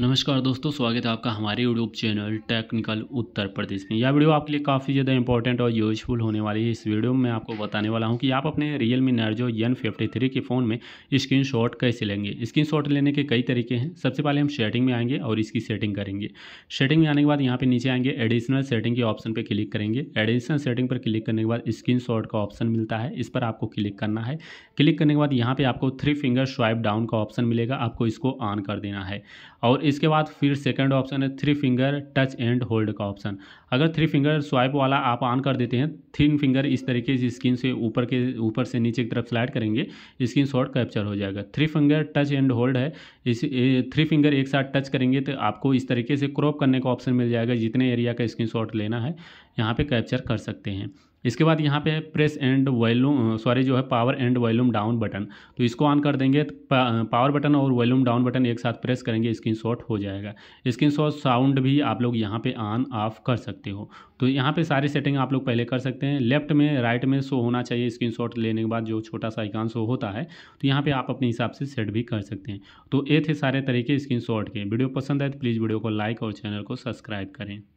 नमस्कार दोस्तों स्वागत है आपका हमारे YouTube channel technical Uttar Pradesh में यह वीडियो आपके लिए काफ़ी ज़्यादा इंपॉर्टेंट और यूजफुल होने वाली है इस वीडियो में मैं आपको बताने वाला हूं कि आप अपने Realme Narzo N fifty three के फ़ोन में स्क्रीन शॉट कैसे लेंगे स्क्रीन शॉट लेने के कई तरीके हैं सबसे पहले हम सेटिंग में आएंगे और इसकी सेटिंग करेंगे सेटिंग में आने के बाद यहाँ पर नीचे आएंगे एडिशनल सेटिंग के ऑप्शन पर क्लिक करेंगे एडिशनल सेटिंग पर क्लिक करने के बाद स्क्रीन का ऑप्शन मिलता है इस पर आपको क्लिक करना है क्लिक करने के बाद यहाँ पर आपको थ्री फिंगर स्वाइप डाउन का ऑप्शन मिलेगा आपको इसको ऑन कर देना है और इसके बाद फिर सेकंड ऑप्शन है three finger touch and hold का ऑप्शन अगर थ्री फिंगर स्वाइप वाला आप ऑन कर देते हैं थ्री फिंगर इस तरीके से स्क्रीन से ऊपर के ऊपर से नीचे की तरफ स्लाइड करेंगे स्क्रीन शॉट कैप्चर हो जाएगा three finger touch and hold है इस थ्री फिंगर एक साथ टच करेंगे तो आपको इस तरीके से क्रॉप करने का ऑप्शन मिल जाएगा जितने एरिया का स्क्रीन लेना है यहाँ पर कैप्चर कर सकते हैं इसके बाद यहाँ पे प्रेस एंड वॉल्यूम सॉरी जो है power and volume down button तो इसको ऑन कर देंगे तो पावर बटन और वॉल्यूम डाउन बटन एक साथ प्रेस करेंगे स्क्रीन शॉट हो जाएगा स्क्रीन शॉट साउंड भी आप लोग यहाँ पर ऑन ऑफ कर सकते हो तो यहाँ पे सारी सेटिंग आप लोग पहले कर सकते हैं लेफ्ट में राइट में शो होना चाहिए स्क्रीन लेने के बाद जो छोटा सा आइकान शो होता है तो यहाँ पर आप अपने हिसाब से सेट भी कर सकते हैं तो ये थे सारे तरीके स्क्रीन के वीडियो पसंद है तो प्लीज़ वीडियो को लाइक और चैनल को सब्सक्राइब करें